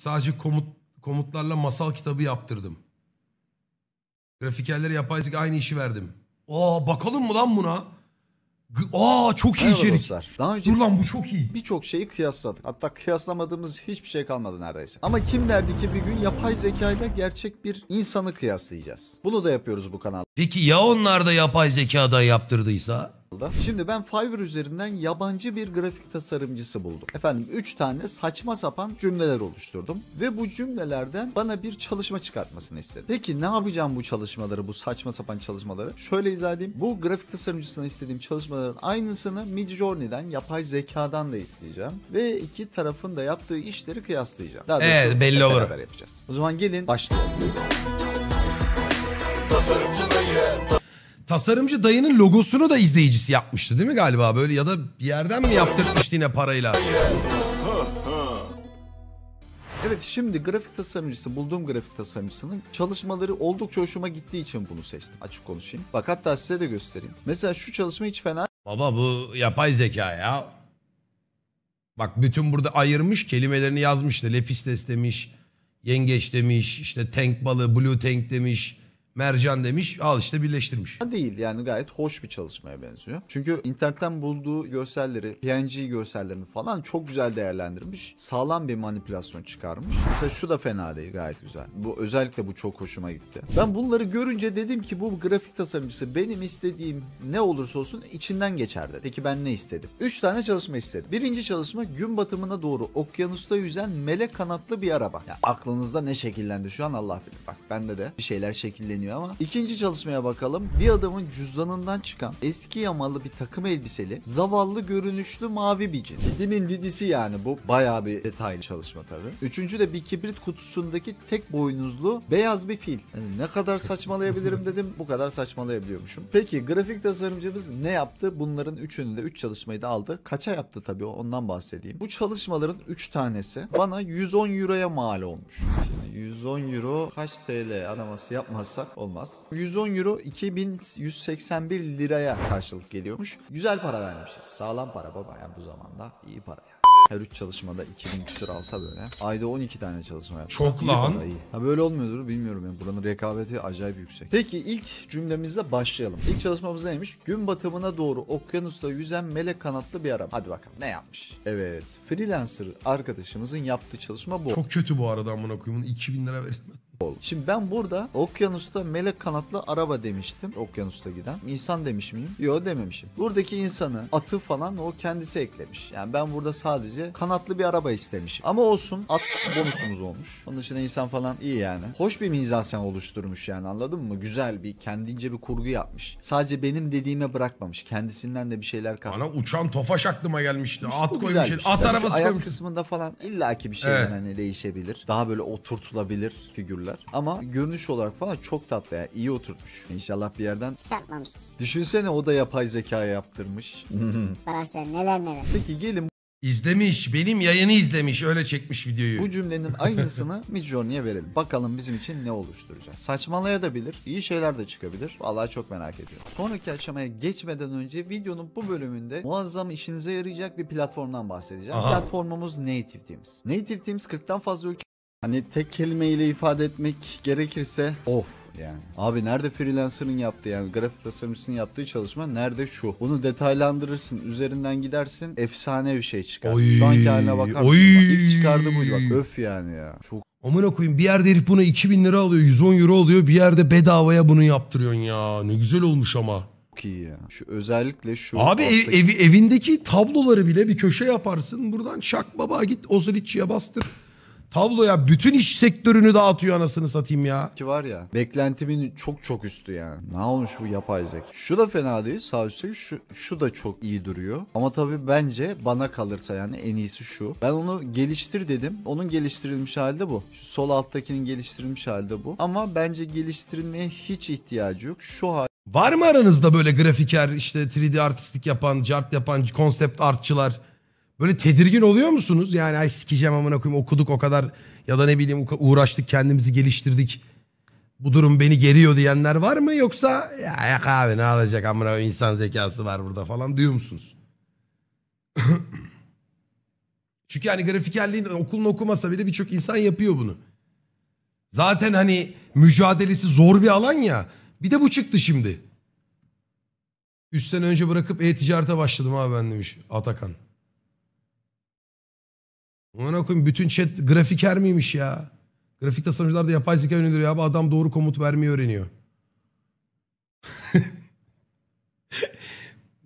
Sadece komut komutlarla masal kitabı yaptırdım. Grafikerlere yapay zeka aynı işi verdim. Aa bakalım mı lan buna? G- Aa çok iyi Merhaba içerik. dostlar. Daha önce Dur lan bu çok iyi. birçok şeyi kıyasladık. Hatta kıyaslamadığımız hiçbir şey kalmadı neredeyse. Ama kim derdi ki bir gün yapay zekayla gerçek bir insanı kıyaslayacağız. Bunu da yapıyoruz bu kanalda. Peki ya onlar da yapay zekadan yaptırdıysa? Şimdi ben Fiverr üzerinden yabancı bir grafik tasarımcısı buldum. Efendim 3 tane saçma sapan cümleler oluşturdum ve bu cümlelerden bana bir çalışma çıkartmasını istedim. Peki ne yapacağım bu çalışmaları, bu saçma sapan çalışmaları? Şöyle izah edeyim. Bu grafik tasarımcısına istediğim çalışmaların aynısını Midjourney'den, yapay zekadan da isteyeceğim ve iki tarafın da yaptığı işleri kıyaslayacağım. Daha evet, belli olur. Yapacağız. O zaman gelin başlayalım tasarımcı dayının logosunu da izleyicisi yapmıştı değil mi galiba? Böyle ya da bir yerden mi yaptırmıştı yine parayla? Evet şimdi grafik tasarımcısı bulduğum grafik tasarımcısının çalışmaları oldukça hoşuma gittiği için bunu seçtim. Açık konuşayım. Bak hatta size de göstereyim. Mesela şu çalışma hiç fena Baba bu yapay zeka ya. Bak bütün burada ayırmış kelimelerini yazmış. İşte lepis demiş, yengeç demiş, işte tank balığı, blue tank demiş. Mercan demiş al işte birleştirmiş. Değil yani gayet hoş bir çalışmaya benziyor. Çünkü internetten bulduğu görselleri, PNG görsellerini falan çok güzel değerlendirmiş. Sağlam bir manipülasyon çıkarmış. Mesela şu da fena değil gayet güzel. Bu özellikle bu çok hoşuma gitti. Ben bunları görünce dedim ki bu grafik tasarımcısı benim istediğim ne olursa olsun içinden geçer dedi. Peki ben ne istedim? 3 tane çalışma istedim. Birinci çalışma gün batımına doğru okyanusta yüzen melek kanatlı bir araba. Ya aklınızda ne şekillendi şu an Allah bilir. Bak bende de bir şeyler şekilleniyor deniyor ama. ikinci çalışmaya bakalım. Bir adamın cüzdanından çıkan eski yamalı bir takım elbiseli zavallı görünüşlü mavi bir cin. Didinin didisi yani bu. Bayağı bir detaylı çalışma tabii. Üçüncü de bir kibrit kutusundaki tek boynuzlu beyaz bir fil. Yani ne kadar saçmalayabilirim dedim. Bu kadar saçmalayabiliyormuşum. Peki grafik tasarımcımız ne yaptı? Bunların üçünü de 3 üç çalışmayı da aldı. Kaça yaptı tabii ondan bahsedeyim. Bu çalışmaların 3 tanesi bana 110 euroya mal olmuş. Şimdi 110 euro kaç TL araması yapmazsak olmaz. 110 euro 2181 liraya karşılık geliyormuş. Güzel para vermişiz. Sağlam para baba yani bu zamanda iyi para yani. Her üç çalışmada 2000 küsür alsa böyle. Ayda 12 tane çalışma yapsa. Çok iyi lan. para, iyi. Ha böyle olmuyordur bilmiyorum yani. Buranın rekabeti acayip yüksek. Peki ilk cümlemizle başlayalım. İlk çalışmamız neymiş? Gün batımına doğru okyanusta yüzen melek kanatlı bir araba. Hadi bakalım ne yapmış? Evet. Freelancer arkadaşımızın yaptığı çalışma bu. Çok kötü bu arada amına koyayım. 2000 lira verilmez. Bol. Şimdi ben burada okyanusta melek kanatlı araba demiştim. Okyanusta giden. İnsan demiş miyim? Yok dememişim. Buradaki insanı atı falan o kendisi eklemiş. Yani ben burada sadece kanatlı bir araba istemişim. Ama olsun at bonusumuz olmuş. Onun dışında insan falan iyi yani. Hoş bir mizasen oluşturmuş yani anladın mı? Güzel bir kendince bir kurgu yapmış. Sadece benim dediğime bırakmamış. Kendisinden de bir şeyler katmış. Bana uçan tofaş aklıma gelmişti. İşte at koymuş. Şey. At arabası Ayak koymuş. kısmında falan illaki bir şeyler Evet. hani değişebilir. Daha böyle oturtulabilir figürler yapıyorlar. Ama görünüş olarak falan çok tatlı ya. Yani. iyi oturtmuş. İnşallah bir yerden çarpmamıştır. Şey Düşünsene o da yapay zeka yaptırmış. sen neler neler. Peki gelin İzlemiş. Benim yayını izlemiş. Öyle çekmiş videoyu. Bu cümlenin aynısını Midjourney'e verelim. Bakalım bizim için ne oluşturacak. Saçmalaya da bilir. iyi şeyler de çıkabilir. Vallahi çok merak ediyorum. Sonraki aşamaya geçmeden önce videonun bu bölümünde muazzam işinize yarayacak bir platformdan bahsedeceğim. Aha. Platformumuz Native Teams. Native Teams 40'tan fazla ülke Hani tek kelimeyle ifade etmek gerekirse of yani. Abi nerede freelancer'ın yaptığı yani grafik tasarımcısının yaptığı çalışma nerede şu? Bunu detaylandırırsın, üzerinden gidersin, efsane bir şey çıkar. Oy, şu anki haline bakar Oy. Bak, ilk çıkardı buydu bak öf yani ya. Çok Aman koyayım bir yerde herif buna 2000 lira alıyor 110 euro alıyor bir yerde bedavaya bunu yaptırıyorsun ya ne güzel olmuş ama. Çok iyi ya. Şu özellikle şu. Abi ev, ev, evindeki tabloları bile bir köşe yaparsın buradan şak baba git Ozriçi'ye bastır. Tabloya bütün iş sektörünü dağıtıyor anasını satayım ya. Ki var ya beklentimin çok çok üstü yani. Ne olmuş bu yapay zek? Şu da fena değil sağ üstteki şu, şu da çok iyi duruyor. Ama tabii bence bana kalırsa yani en iyisi şu. Ben onu geliştir dedim. Onun geliştirilmiş halde bu. Şu sol alttakinin geliştirilmiş halde bu. Ama bence geliştirilmeye hiç ihtiyacı yok. Şu hal Var mı aranızda böyle grafiker işte 3D artistlik yapan, cart yapan, konsept artçılar? Böyle tedirgin oluyor musunuz? Yani ay sikeceğim amına koyayım okuduk o kadar ya da ne bileyim uğraştık kendimizi geliştirdik. Bu durum beni geriyor diyenler var mı yoksa ya yak abi ne alacak amına koyayım, insan zekası var burada falan diyor musunuz? Çünkü hani grafikerliğin okulunu okumasa bile birçok insan yapıyor bunu. Zaten hani mücadelesi zor bir alan ya. Bir de bu çıktı şimdi. Üç sene önce bırakıp e-ticarete başladım abi ben demiş Atakan. Ona koyayım bütün chat grafiker miymiş ya? Grafik tasarımcılar da yapay zeka yöneliyor abi. Adam doğru komut vermeyi öğreniyor.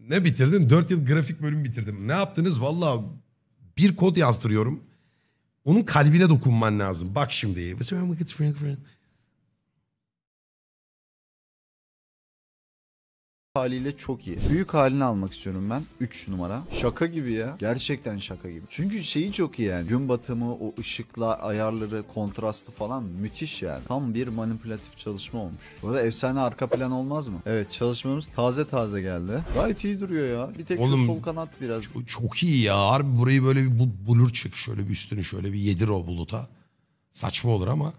ne bitirdin? 4 yıl grafik bölümü bitirdim. Ne yaptınız? Valla bir kod yazdırıyorum. Onun kalbine dokunman lazım. Bak şimdi. haliyle çok iyi. Büyük halini almak istiyorum ben. 3 numara. Şaka gibi ya. Gerçekten şaka gibi. Çünkü şeyi çok iyi yani. Gün batımı, o ışıklar, ayarları, kontrastı falan müthiş yani. Tam bir manipülatif çalışma olmuş. Bu arada efsane arka plan olmaz mı? Evet çalışmamız taze taze geldi. Gayet iyi duruyor ya. Bir tek Oğlum, şu sol kanat biraz. Çok, çok iyi ya. Harbi burayı böyle bir bulur çık. Şöyle bir üstünü şöyle bir yedir o buluta. Saçma olur ama.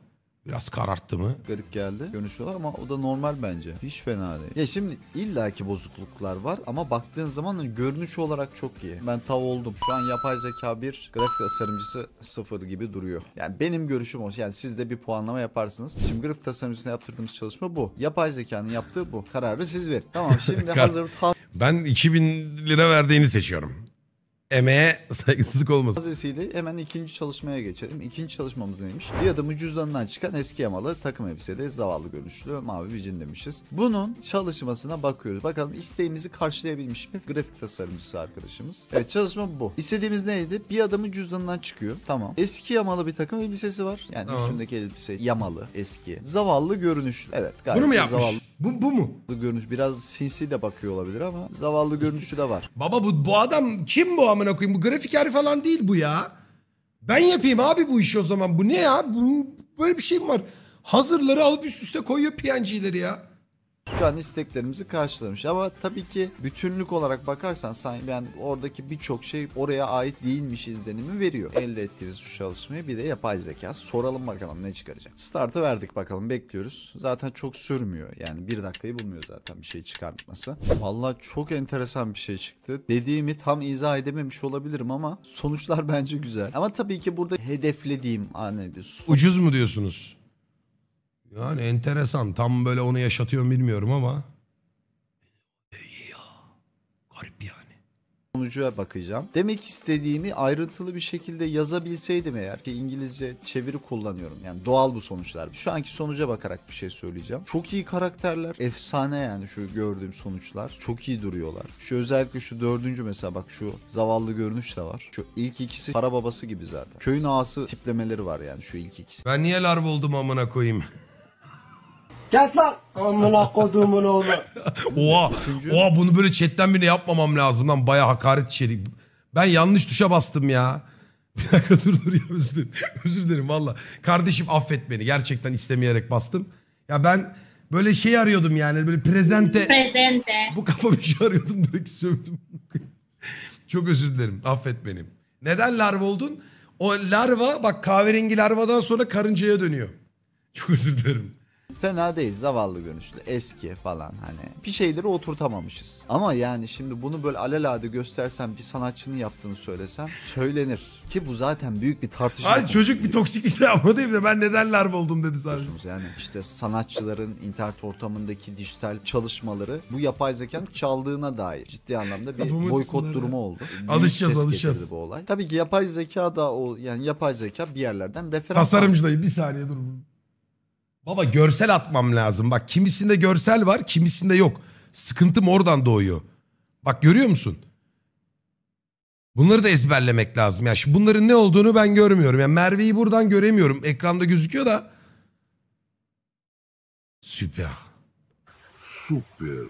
Biraz kararttı mı? Garip geldi görüşüyorlar ama o da normal bence. Hiç fena değil. Ya şimdi illaki bozukluklar var ama baktığın zaman hani görünüş olarak çok iyi. Ben tav oldum. Şu an yapay zeka bir grafik tasarımcısı sıfır gibi duruyor. Yani benim görüşüm o. Yani siz de bir puanlama yaparsınız. Şimdi grafik tasarımcısına yaptırdığımız çalışma bu. Yapay zekanın yaptığı bu. Kararı siz verin. Tamam şimdi hazır tav... Ben 2000 lira verdiğini seçiyorum. Emeğe saygısızlık olmasın. Fazlasıyla hemen ikinci çalışmaya geçelim. İkinci çalışmamız neymiş? Bir adamın cüzdanından çıkan eski yamalı takım elbisede zavallı görünüşlü mavi bir cin demişiz. Bunun çalışmasına bakıyoruz. Bakalım isteğimizi karşılayabilmiş mi? Grafik tasarımcısı arkadaşımız. Evet çalışma bu. İstediğimiz neydi? Bir adamın cüzdanından çıkıyor. Tamam. Eski yamalı bir takım elbisesi var. Yani Tamam. üstündeki elbise yamalı, eski. Zavallı görünüşlü. Evet gayet Bunu mu yapmış? zavallı bu, bu mu? Zavallı Görünüş biraz sinsi de bakıyor olabilir ama zavallı görünüşü de var. Baba bu, bu adam kim bu amına koyayım? Bu grafik grafiker falan değil bu ya. Ben yapayım abi bu işi o zaman. Bu ne ya? Bu, böyle bir şey mi var? Hazırları alıp üst üste koyuyor PNG'leri ya can isteklerimizi karşılamış. Ama tabii ki bütünlük olarak bakarsan sanki yani oradaki birçok şey oraya ait değilmiş izlenimi veriyor. Elde ettiğimiz şu çalışmayı bir de yapay zeka. Soralım bakalım ne çıkaracak. Start'ı verdik bakalım bekliyoruz. Zaten çok sürmüyor. Yani bir dakikayı bulmuyor zaten bir şey çıkartması. Valla çok enteresan bir şey çıktı. Dediğimi tam izah edememiş olabilirim ama sonuçlar bence güzel. Ama tabii ki burada hedeflediğim hani bir... Ucuz mu diyorsunuz? Yani enteresan. Tam böyle onu yaşatıyor bilmiyorum ama. Ya, garip yani sonucuya bakacağım. Demek istediğimi ayrıntılı bir şekilde yazabilseydim eğer ki İngilizce çeviri kullanıyorum. Yani doğal bu sonuçlar. Şu anki sonuca bakarak bir şey söyleyeceğim. Çok iyi karakterler. Efsane yani şu gördüğüm sonuçlar. Çok iyi duruyorlar. Şu özellikle şu dördüncü mesela bak şu zavallı görünüş de var. Şu ilk ikisi para babası gibi zaten. Köyün ağası tiplemeleri var yani şu ilk ikisi. Ben niye larv oldum amına koyayım? Yat lan. Amına kodumun oğlu. Oha. Oha bunu böyle chatten bile yapmamam lazım lan. Baya hakaret içerik. Ben yanlış tuşa bastım ya. Bir dakika dur dur ya özür dilerim. Özür dilerim valla. Kardeşim affet beni. Gerçekten istemeyerek bastım. Ya ben böyle şey arıyordum yani. Böyle prezente. Prezente. Bu kafa bir şey arıyordum. Direkt sövdüm. Çok özür dilerim. Affet beni. Neden larva oldun? O larva bak kahverengi larvadan sonra karıncaya dönüyor. Çok özür dilerim. Fena değil zavallı görünüşlü eski falan hani bir şeyleri oturtamamışız. Ama yani şimdi bunu böyle alelade göstersem bir sanatçının yaptığını söylesem söylenir. Ki bu zaten büyük bir tartışma. Hayır çocuk bir toksiklik de yapmadı evde ben neden larva oldum dedi sadece. Yani işte sanatçıların internet ortamındaki dijital çalışmaları bu yapay zekanın çaldığına dair ciddi anlamda bir boykot durumu oldu. Büyük alışacağız alışacağız. Bu olay. Tabii ki yapay zeka da o yani yapay zeka bir yerlerden referans. Tasarımcı dayı bir saniye durun. Baba görsel atmam lazım. Bak kimisinde görsel var kimisinde yok. Sıkıntım oradan doğuyor. Bak görüyor musun? Bunları da ezberlemek lazım. Ya yani bunların ne olduğunu ben görmüyorum. Ya Merve'yi buradan göremiyorum. Ekranda gözüküyor da. Süper. Süper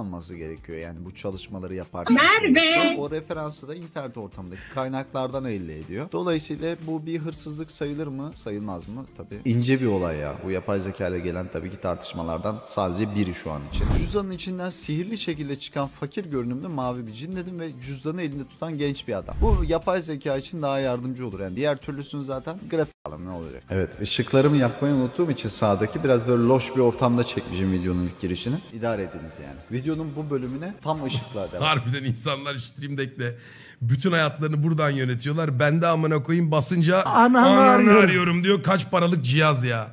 alması gerekiyor yani bu çalışmaları yaparken. Merve! O referansı da internet ortamındaki kaynaklardan elde ediyor. Dolayısıyla bu bir hırsızlık sayılır mı? Sayılmaz mı? Tabii ince bir olay ya. Bu yapay zeka ile gelen tabii ki tartışmalardan sadece biri şu an için. Cüzdanın içinden sihirli şekilde çıkan fakir görünümlü mavi bir cin dedim ve cüzdanı elinde tutan genç bir adam. Bu yapay zeka için daha yardımcı olur. Yani diğer türlüsünü zaten grafik alalım ne olacak? Evet ışıklarımı yapmayı unuttuğum için sağdaki biraz böyle loş bir ortamda çekmişim videonun ilk girişini. İdare ediniz yani. Video videonun bu bölümüne tam ışıkla devam. Harbiden insanlar stream deck'te bütün hayatlarını buradan yönetiyorlar. Ben de amına koyayım basınca ananı, ananı arıyorum. arıyorum diyor. Kaç paralık cihaz ya.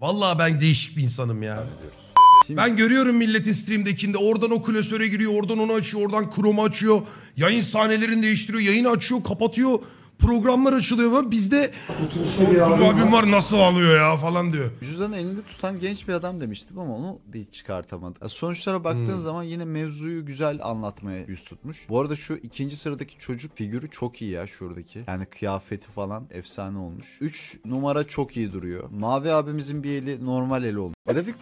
Vallahi ben değişik bir insanım ya. Şimdi... Ben görüyorum milletin stream'dekinde oradan o klasöre giriyor, oradan onu açıyor, oradan Chrome'u açıyor. Yayın sahnelerini değiştiriyor, yayını açıyor, kapatıyor programlar açılıyor falan. Bizde Otur abim var nasıl alıyor ya falan diyor. Cüzdanı elinde tutan genç bir adam demiştim ama onu bir çıkartamadı. E, sonuçlara baktığın hmm. zaman yine mevzuyu güzel anlatmaya yüz tutmuş. Bu arada şu ikinci sıradaki çocuk figürü çok iyi ya şuradaki. Yani kıyafeti falan efsane olmuş. 3 numara çok iyi duruyor. Mavi abimizin bir eli normal eli olmuş Grafik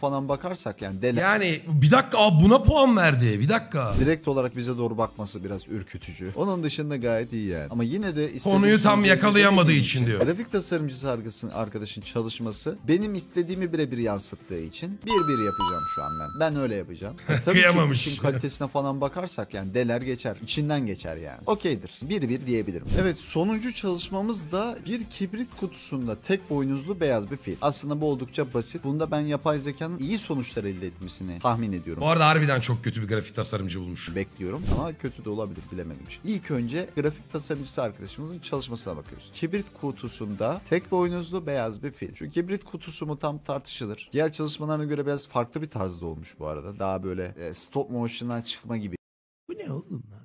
falan bakarsak yani delen Yani bir dakika abi buna puan verdi. Bir dakika. direkt olarak bize doğru bakması biraz ürkütücü. Onun dışında gayet iyi yani. Ama yine de Konuyu tam şey- yakalayamadığı gidemediğim için diyor. Grafik tasarımcısı arkasın, arkadaşın çalışması benim istediğimi birebir yansıttığı için bir bir yapacağım şu an ben. Ben öyle yapacağım. E, tabii ki işin kalitesine falan bakarsak yani deler geçer. içinden geçer yani. Okeydir. Bir bir diyebilirim. Evet sonuncu çalışmamız da bir kibrit kutusunda tek boynuzlu beyaz bir fil. Aslında bu oldukça basit. Bunda ben yapay zekanın iyi sonuçlar elde etmesini tahmin ediyorum. Bu arada harbiden çok kötü bir grafik tasarımcı bulmuş. Bekliyorum ama kötü de olabilir bilemedim. İlk önce grafik tasarımcısı arkadaşımızın çalışmasına bakıyoruz. Kibrit kutusunda tek boynuzlu beyaz bir fil. Çünkü kibrit kutusu mu tam tartışılır. Diğer çalışmalarına göre biraz farklı bir tarzda olmuş bu arada. Daha böyle e, stop motion'dan çıkma gibi. Bu ne oğlum lan?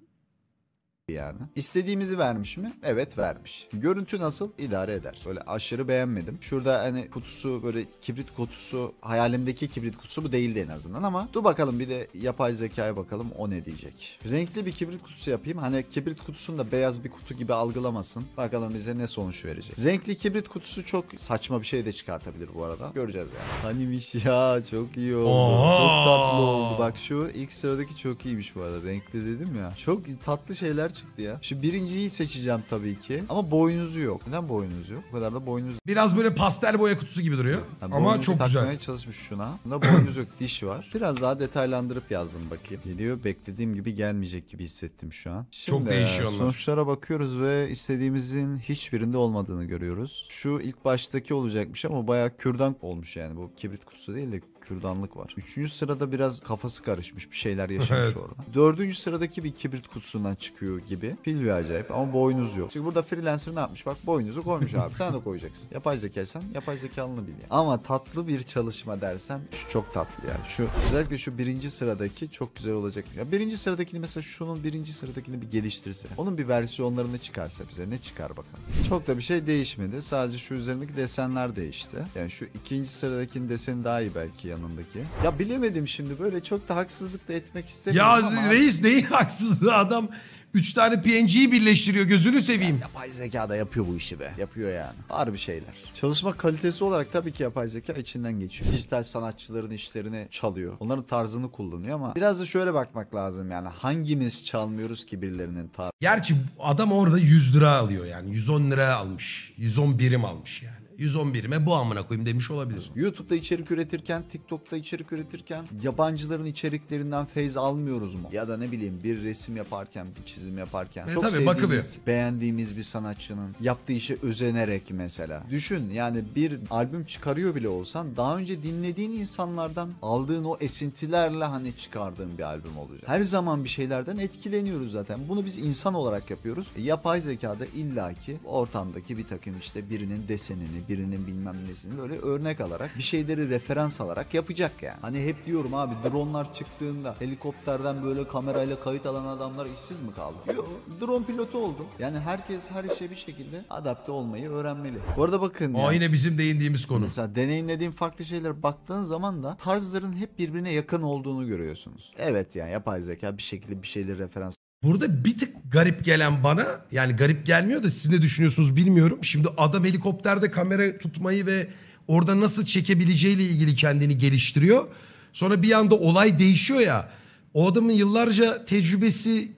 yani. İstediğimizi vermiş mi? Evet vermiş. Görüntü nasıl? İdare eder. Böyle aşırı beğenmedim. Şurada hani kutusu böyle kibrit kutusu hayalimdeki kibrit kutusu bu değildi en azından ama dur bakalım bir de yapay zekaya bakalım o ne diyecek. Renkli bir kibrit kutusu yapayım. Hani kibrit kutusunu da beyaz bir kutu gibi algılamasın. Bakalım bize ne sonuç verecek. Renkli kibrit kutusu çok saçma bir şey de çıkartabilir bu arada. Göreceğiz yani. Hanimiş ya çok iyi oldu. Oha. Çok tatlı oldu. Bak şu ilk sıradaki çok iyiymiş bu arada. Renkli dedim ya. Çok tatlı şeyler çıktı ya. Şu birinciyi seçeceğim tabii ki. Ama boynuzu yok. Neden boynuzu yok? bu kadar da boynuz. Biraz böyle pastel boya kutusu gibi duruyor. Ha, Ama çok güzel. çalışmış şuna. Bunda boynuz yok, diş var. Biraz daha detaylandırıp yazdım bakayım. Geliyor beklediğim gibi gelmeyecek gibi hissettim şu an. Şimdi Çok değişiyor Sonuçlara bakıyoruz ve istediğimizin hiçbirinde olmadığını görüyoruz. Şu ilk baştaki olacakmış ama bayağı kürdan olmuş yani. Bu kibrit kutusu değil de kürdanlık var. Üçüncü sırada biraz kafası karışmış bir şeyler yaşamış evet. orada. Dördüncü sıradaki bir kibrit kutusundan çıkıyor gibi. Fil ve acayip ama boynuz yok. Çünkü burada freelancer ne yapmış? Bak boynuzu koymuş abi. Sen de koyacaksın. Yapay zekaysan yapay zekalını bil. Ama tatlı bir çalışma dersen şu çok tatlı yani. Şu özellikle şu birinci sıradaki çok güzel olacak. Ya birinci sıradakini mesela şunun birinci sıradakini bir geliştirse. Onun bir versiyonlarını çıkarsa bize ne çıkar bakalım. Çok da bir şey değişmedi. Sadece şu üzerindeki desenler değişti. Yani şu ikinci sıradakinin deseni daha iyi belki yanındaki. Ya bilemedim şimdi böyle çok da haksızlık da etmek istemiyorum Ya ama... reis neyin haksızlığı adam üç tane PNG'yi birleştiriyor gözünü seveyim. Ya, yapay zeka da yapıyor bu işi be. Yapıyor yani. Var bir şeyler. Çalışma kalitesi olarak tabii ki yapay zeka içinden geçiyor. Dijital sanatçıların işlerini çalıyor. Onların tarzını kullanıyor ama biraz da şöyle bakmak lazım yani hangimiz çalmıyoruz ki birilerinin tarzı. Gerçi adam orada 100 lira alıyor yani 110 lira almış. 110 birim almış yani. 111'ime bu amına koyayım demiş olabilir. YouTube'da içerik üretirken, TikTok'ta içerik üretirken yabancıların içeriklerinden feyz almıyoruz mu? Ya da ne bileyim bir resim yaparken, bir çizim yaparken. E, çok tabii, sevdiğimiz, bakılıyor. beğendiğimiz bir sanatçının yaptığı işe özenerek mesela. Düşün yani bir albüm çıkarıyor bile olsan daha önce dinlediğin insanlardan aldığın o esintilerle hani çıkardığın bir albüm olacak. Her zaman bir şeylerden etkileniyoruz zaten. Bunu biz insan olarak yapıyoruz. E, yapay zekada illaki ortamdaki bir takım işte birinin desenini, birinin bilmem nesini böyle örnek alarak bir şeyleri referans alarak yapacak yani. Hani hep diyorum abi dronlar çıktığında helikopterden böyle kamerayla kayıt alan adamlar işsiz mi kaldı? Yok. Drone pilotu oldum. Yani herkes her işe bir şekilde adapte olmayı öğrenmeli. Bu arada bakın. O yani, yine bizim değindiğimiz konu. Mesela deneyimlediğim farklı şeyler baktığın zaman da tarzların hep birbirine yakın olduğunu görüyorsunuz. Evet yani yapay zeka bir şekilde bir şeyleri referans Burada bir tık garip gelen bana yani garip gelmiyor da siz ne düşünüyorsunuz bilmiyorum. Şimdi adam helikopterde kamera tutmayı ve orada nasıl çekebileceğiyle ilgili kendini geliştiriyor. Sonra bir anda olay değişiyor ya. O adamın yıllarca tecrübesi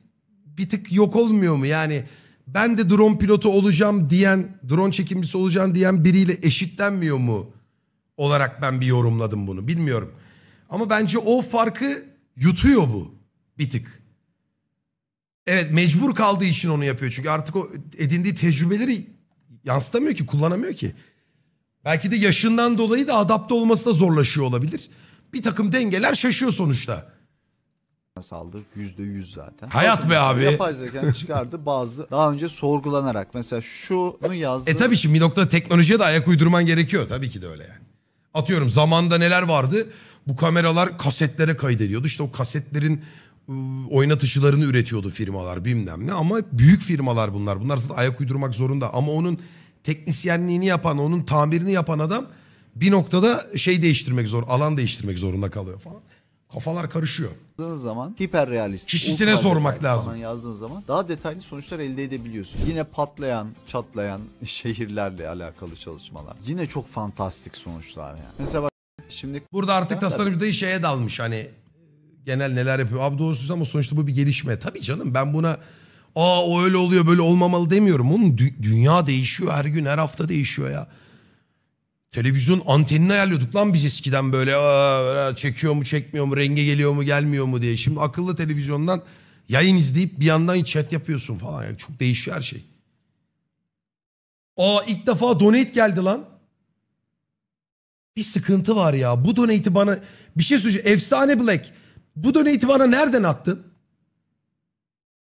bir tık yok olmuyor mu? Yani ben de drone pilotu olacağım diyen, drone çekimcisi olacağım diyen biriyle eşitlenmiyor mu? Olarak ben bir yorumladım bunu bilmiyorum. Ama bence o farkı yutuyor bu bir tık. Evet mecbur kaldığı için onu yapıyor. Çünkü artık o edindiği tecrübeleri yansıtamıyor ki, kullanamıyor ki. Belki de yaşından dolayı da adapte olması da zorlaşıyor olabilir. Bir takım dengeler şaşıyor sonuçta. saldı yüzde yüz zaten. Hayat be abi. Yapay zekanın çıkardı bazı daha önce sorgulanarak mesela şunu yazdı. E tabii şimdi bir noktada teknolojiye de ayak uydurman gerekiyor. Tabii ki de öyle yani. Atıyorum zamanda neler vardı? Bu kameralar kasetlere kaydediyordu. İşte o kasetlerin Iı, oynatışlarını üretiyordu firmalar bilmem ne ama büyük firmalar bunlar. Bunlar zaten ayak uydurmak zorunda ama onun teknisyenliğini yapan, onun tamirini yapan adam bir noktada şey değiştirmek zor, alan değiştirmek zorunda kalıyor falan. Kafalar karışıyor. Yazdığınız zaman hiper realist, kişisine sormak lazım. yazdığınız zaman daha detaylı sonuçlar elde edebiliyorsun. Yine patlayan, çatlayan şehirlerle alakalı çalışmalar. Yine çok fantastik sonuçlar yani. Mesela bak, şimdi burada artık tasarımcı da şeye dalmış hani genel neler yapıyor. Abi doğrusu ama sonuçta bu bir gelişme. Tabii canım ben buna aa o öyle oluyor böyle olmamalı demiyorum. Onun dü- dünya değişiyor her gün her hafta değişiyor ya. Televizyon antenini ayarlıyorduk lan biz eskiden böyle aa, çekiyor mu çekmiyor mu renge geliyor mu gelmiyor mu diye. Şimdi akıllı televizyondan yayın izleyip bir yandan chat yapıyorsun falan. Yani çok değişiyor her şey. Aa ilk defa donate geldi lan. Bir sıkıntı var ya. Bu donate'i bana bir şey söyleyeceğim. Efsane Black. Bu donate bana nereden attın?